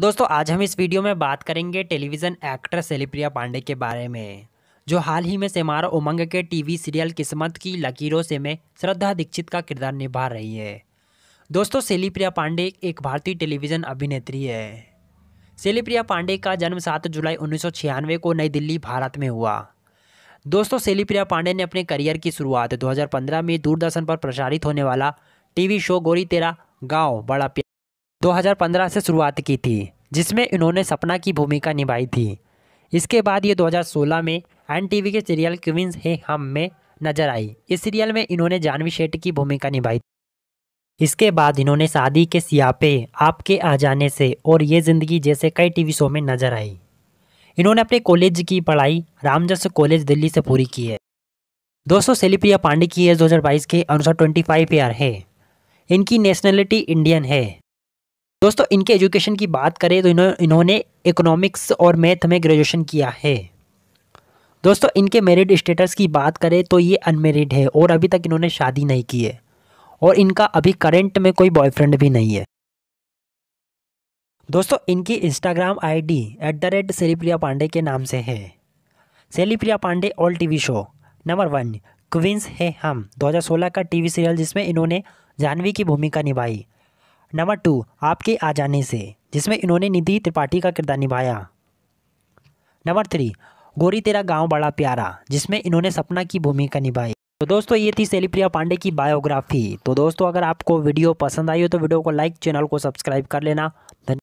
दोस्तों आज हम इस वीडियो में बात करेंगे टेलीविज़न एक्टर सेलिप्रिया पांडे के बारे में जो हाल ही में सेमार उमंग के टीवी सीरियल किस्मत की लकीरों से में श्रद्धा दीक्षित का किरदार निभा रही है दोस्तों सेलिप्रिया पांडे एक भारतीय टेलीविज़न अभिनेत्री है सेलिप्रिया पांडे का जन्म 7 जुलाई उन्नीस को नई दिल्ली भारत में हुआ दोस्तों सेलिप्रिया पांडे ने अपने करियर की शुरुआत दो में दूरदर्शन पर प्रसारित होने वाला टीवी शो गोरी तेरा गाँव बड़ा 2015 से शुरुआत की थी जिसमें इन्होंने सपना की भूमिका निभाई थी इसके बाद ये 2016 में एन टी के सीरियल क्विंस है हम में नजर आई इस सीरियल में इन्होंने जानवी शेट की भूमिका निभाई इसके बाद इन्होंने शादी के सियापे आपके आ जाने से और ये ज़िंदगी जैसे कई टीवी शो में नजर आई इन्होंने अपने कॉलेज की पढ़ाई रामजस कॉलेज दिल्ली से पूरी की है दोस्तों सेलिप्रिया पांडे की एज दो के अनुसार 25 ईयर है इनकी नेशनलिटी इंडियन है दोस्तों इनके एजुकेशन की बात करें तो इन्हों, इन्होंने इकोनॉमिक्स और मैथ में ग्रेजुएशन किया है दोस्तों इनके मेरिड स्टेटस की बात करें तो ये अनमेरिड है और अभी तक इन्होंने शादी नहीं की है और इनका अभी करंट में कोई बॉयफ्रेंड भी नहीं है दोस्तों इनकी Instagram ID at the rate सेलीप्रिया पांडे के नाम से है सेलीप्रिया Pandey all TV show number one queens है हम 2016 का टीवी सीरियल जिसमें इन्होंने जानवी की भूमिका निभाई नंबर टू आपके आ जाने से जिसमें इन्होंने निधि त्रिपाठी का किरदार निभाया नंबर थ्री गोरी तेरा गांव बड़ा प्यारा जिसमें इन्होंने सपना की भूमिका निभाई तो दोस्तों ये थी शैलीप्रिया पांडे की बायोग्राफी तो दोस्तों अगर आपको वीडियो पसंद आई हो तो वीडियो को लाइक चैनल को सब्सक्राइब कर लेना